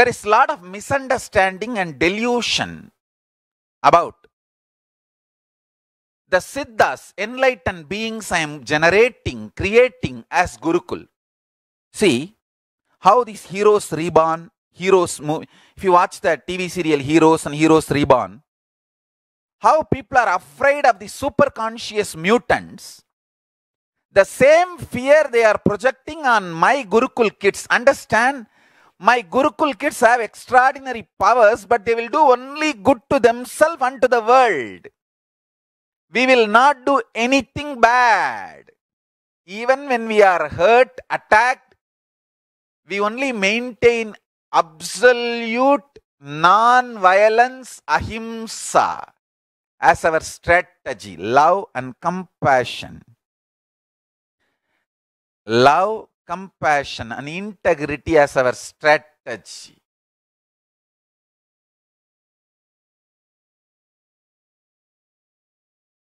there is a lot of misunderstanding and delusion about the siddhas, enlightened beings I am generating, creating as Gurukul. See how these heroes reborn, heroes movie. If you watch the TV serial Heroes and Heroes Reborn, how people are afraid of the super conscious mutants. The same fear they are projecting on my Gurukul kids. Understand my Gurukul kids have extraordinary powers, but they will do only good to themselves and to the world. We will not do anything bad. Even when we are hurt, attacked, we only maintain absolute non violence, ahimsa, as our strategy, love and compassion. Love compassion and integrity as our strategy.